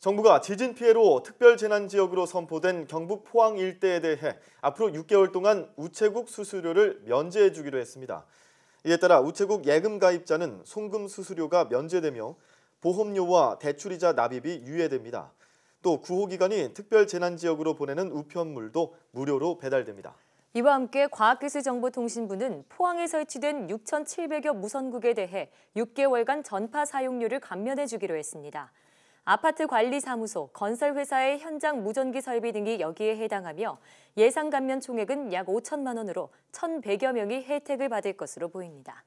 정부가 지진 피해로 특별재난지역으로 선포된 경북 포항 일대에 대해 앞으로 6개월 동안 우체국 수수료를 면제해주기로 했습니다. 이에 따라 우체국 예금 가입자는 송금 수수료가 면제되며 보험료와 대출이자 납입이 유예됩니다. 또 구호기관이 특별재난지역으로 보내는 우편물도 무료로 배달됩니다. 이와 함께 과학기술정보통신부는 포항에 설치된 6,700여 무선국에 대해 6개월간 전파 사용료를 감면해 주기로 했습니다. 아파트 관리사무소, 건설회사의 현장 무전기 설비 등이 여기에 해당하며 예상 감면 총액은 약 5천만 원으로 1,100여 명이 혜택을 받을 것으로 보입니다.